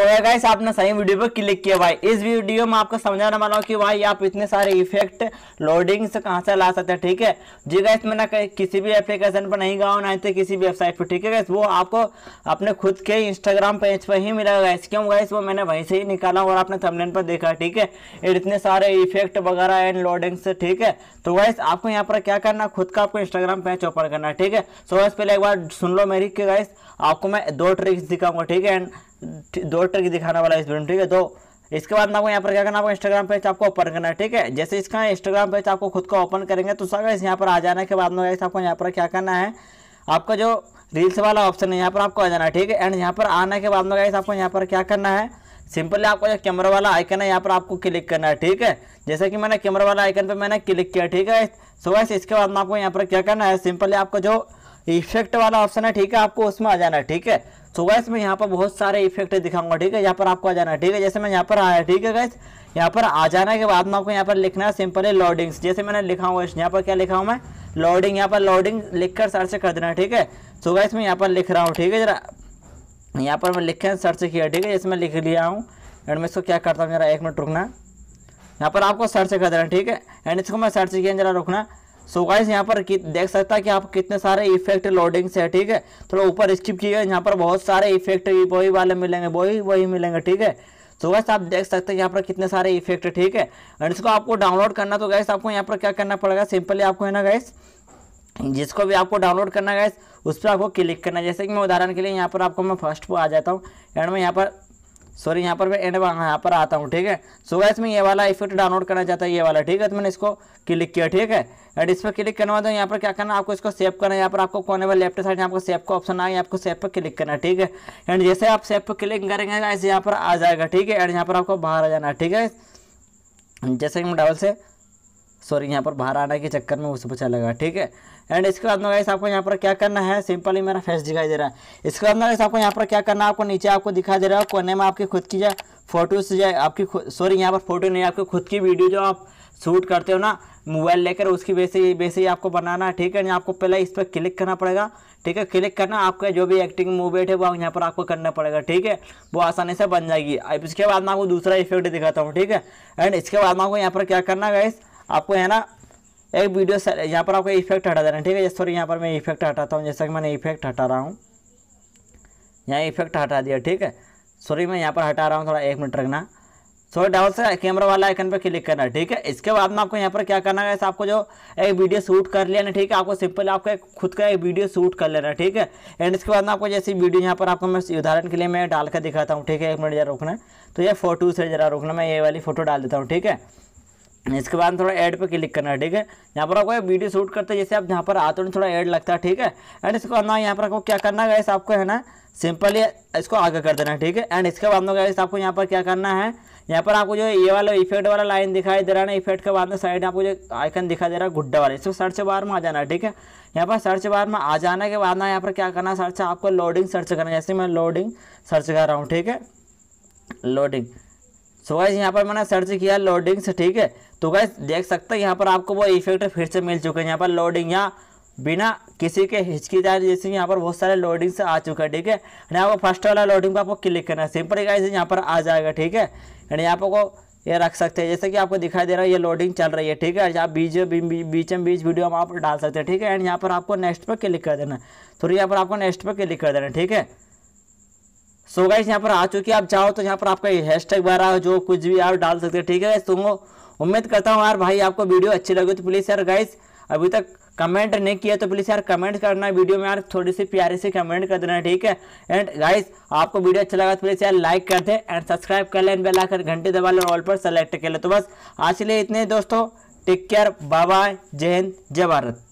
सो so guys आपने सही video पर क्लिक किया भाई इस वीडियो में आपको समझाने वाला हूँ कि भाई आप इतने सारे इफेक्ट लोडिंग्स कहाँ से ला सकते हैं ठीक है जी गाइस मैंने किसी भी एप्लीकेशन पर नहीं गया ना तो किसी भी वेबसाइट पर ठीक है गाइस वो आपको अपने खुद के इंस्टाग्राम पेज पर ही मिलेगा गाइस क्यों गाइस वो मैंने वहीं से ही निकाला और आपने थमलेन पर देखा ठीक है इतने सारे इफेक्ट वगैरह एंड लोडिंग्स ठीक है तो गाइस आपको यहाँ पर क्या करना खुद का आपको इंस्टाग्राम पेज ओपन करना ठीक है सो गाइस पहले एक बार सुन लो मेरी कि गाइस आपको मैं दो ट्रिक्स दिखाऊंगा ठीक है एंड दो ट्रिक दिखाने वाला इस वीडियो में ठीक है तो इसके बाद में आपको यहाँ पर क्या करना आपको इंस्टाग्राम पेज आपको ओपन करना है ठीक है जैसे इसका इंस्टाग्राम पेज आपको खुद का ओपन करेंगे तो सर यहाँ पर आ जाने के बाद में आपको यहाँ पर क्या करना है आपका जो रील्स वाला ऑप्शन है यहाँ पर आपको आ जाना है ठीक है एंड यहाँ पर आने के बाद में आपको यहाँ पर क्या करना है सिंपली आपको जो कैमरा वाला आइकन है यहाँ पर आपको क्लिक करना है ठीक है जैसे कि मैंने कैमरा वाला आइकन पर मैंने क्लिक किया ठीक है सो वैसे इसके बाद में आपको यहाँ पर क्या करना है सिंपली आपको जो इफेक्ट वाला ऑप्शन है ठीक है आपको उसमें आ जाना है ठीक है सो गैस मैं यहाँ पर बहुत सारे इफेक्ट दिखाऊंगा ठीक है यहाँ पर आपको आ जाना है ठीक है जैसे मैं यहाँ पर आया ठीक है गैस यहाँ पर आ जाने के बाद में आपको यहाँ पर लिखना है सिंपल है लोडिंग्स जैसे मैंने लिखा हुआ यहाँ पर क्या लिखा हुआ मैं लोडिंग यहाँ पर लोडिंग लिखकर सर्च कर देना ठीक है सो गैस मैं यहाँ पर लिख रहा हूँ ठीक है जरा यहाँ पर मैं लिखे सर्च किया ठीक है जैसे मैं लिख लिया हूँ एंड मैं इसको क्या करता हूँ जरा एक मिनट रुकना यहाँ पर आपको सर्च कर देना ठीक है एंड इसको मैं सर्च किया जरा रुकना सो गाइस यहाँ पर देख सकता है कि आप कितने सारे इफेक्ट लोडिंग्स है ठीक है थोड़ा ऊपर स्किप किया यहाँ पर बहुत सारे इफेक्ट वही वाले मिलेंगे वही वही मिलेंगे ठीक है सो so गैस आप देख सकते हैं यहाँ पर कितने सारे इफेक्ट ठीक है एंड इसको आपको डाउनलोड करना तो गैस आपको यहाँ पर क्या करना पड़ेगा सिंपली आपको है ना गैस जिसको भी आपको डाउनलोड करना गैस उस पर आपको क्लिक करना जैसे कि मैं उदाहरण के लिए यहाँ पर आपको मैं फर्स्ट पर आ जाता हूँ एंड मैं यहाँ पर सॉरी यहाँ पर मैं एंड यहाँ पर आता हूँ ठीक है सो so, गैस मैं ये वाला इफेक्ट डाउनलोड करना चाहता है ये वाला ठीक है तो मैंने इसको क्लिक किया ठीक है एंड इस पर क्लिक करने वाला यहाँ पर क्या करना आपको इसको सेव करना है यहाँ पर आपको कोने वाले लेफ्ट साइड यहाँ पर सेव का ऑप्शन आएगा आपको सेव पर क्लिक करना ठीक है एंड जैसे आप सेव पर क्लिक करेंगे ऐसे यहाँ पर आ जाएगा ठीक है एंड यहाँ पर आपको बाहर आ जाना ठीक है जैसे कि मैं डबल से सॉरी यहाँ पर बाहर आने के चक्कर में उससे पता लगा ठीक है एंड इसके बाद में आपको यहाँ पर क्या करना है सिंपली मेरा फेस दिखाई दे रहा है इसके बाद में आपको यहाँ पर क्या करना है आपको नीचे आपको दिखाई दे रहा है कोने में आपकी खुद की जो फोटोज जो आपकी सॉरी यहाँ पर फोटो नहीं आपकी खुद की वीडियो जो आप शूट करते हो ना मोबाइल लेकर उसकी वैसे ही वैसे ही आपको बनाना है ठीक है ना आपको पहले इस पर क्लिक करना पड़ेगा ठीक है क्लिक करना आपका जो भी एक्टिंग मूवमेंट है वो यहाँ पर आपको करना पड़ेगा ठीक है वो आसानी से बन जाएगी अब इसके बाद मैं आपको दूसरा इफेक्ट दिखाता हूँ ठीक है एंड इसके बाद में आपको यहाँ पर क्या करना है गाइस आपको है ना एक वीडियो यहाँ पर आपको इफेक्ट हटा देना ठीक है जैसे सॉरी यहाँ पर मैं इफेक्ट हटाता हूँ जैसा कि मैंने इफेक्ट हटा रहा हूँ यहाँ इफेक्ट हटा दिया ठीक है सॉरी मैं यहाँ पर हटा रहा हूँ थोड़ा एक मिनट रखना सो डाउन से कैमरा वाला आइकन पर क्लिक करना है ठीक है इसके बाद में आपको यहाँ पर क्या करना है आपको जो एक वीडियो शूट कर लेना ठीक है आपको सिंपल आपको एक खुद का एक वीडियो शूट कर लेना ठीक है एंड इसके बाद में आपको जैसी वीडियो यहाँ पर आपको मैं उदाहरण के लिए मैं डाल कर दिखाता हूँ ठीक है एक मिनट जरा रुकना तो ये फोटो से जरा रुकना मैं ये वाली फोटो डाल देता हूँ ठीक है इसके बाद थोड़ा ऐड पे क्लिक करना है ठीक है यहाँ पर आपको वीडियो शूट करते हैं जैसे आप यहाँ पर आते हो थोड़ा ऐड लगता है ठीक है एंड इसको करना यहाँ पर आपको क्या करना है आपको है ना सिंपली इसको आगे कर देना है ठीक है एंड इसके बाद में आपको यहाँ पर क्या करना है यहाँ पर आपको जो ये वाला इफेक्ट वाला लाइन दिखाई दे रहा है ना इफेक्ट के बाद में साइड आपको जो आइकन दिखाई दे रहा है गुड्डा वाला इसको सर्च बार में आ जाना है ठीक है यहाँ पर सर्च बार में आ जाने के बाद ना यहाँ पर क्या करना है सर्च आपको लोडिंग सर्च करना है जैसे मैं लोडिंग सर्च कर रहा हूँ ठीक है लोडिंग सो गाइस यहाँ पर मैंने सर्च किया लोडिंग्स ठीक है तो गाइस देख सकते हैं यहाँ पर आपको वो इफेक्ट फिर से मिल चुके हैं यहाँ पर लोडिंग यहाँ बिना किसी के जाए जैसे यहाँ पर बहुत सारे लोडिंग्स आ चुका है ठीक है यानी आपको फर्स्ट वाला लोडिंग पर आपको क्लिक करना है सिंपल गाइस यहाँ पर आ जाएगा ठीक है यानी पर ये रख सकते हैं जैसे कि आपको दिखाई दे रहा है ये लोडिंग चल रही है ठीक है आप बीच बीच में बीच वीडियो हम आप डाल सकते हैं ठीक है एंड यहाँ पर आपको नेक्स्ट पर क्लिक कर देना है थोड़ी तो यहाँ पर आपको नेक्स्ट पर क्लिक कर देना ठीक है सो गाइस यहाँ पर आ चुकी है आप चाहो तो यहाँ पर आपका हैश टैग वगैरह जो कुछ भी आप डाल सकते हैं ठीक है तो उम्मीद करता हूँ यार भाई आपको वीडियो अच्छी लगी तो प्लीज़ यार गाइस अभी तक कमेंट नहीं किया तो प्लीज़ यार कमेंट करना वीडियो में यार थोड़ी सी प्यारी सी कमेंट कर देना ठीक है एंड गाइस आपको वीडियो अच्छा लगा तो प्लीज़ यार लाइक कर दे एंड सब्सक्राइब कर लें बेल आकर घंटे दबा लें ऑल पर सेलेक्ट कर लें तो बस आज के लिए इतने दोस्तों टेक केयर बाय बाय जय हिंद जय भारत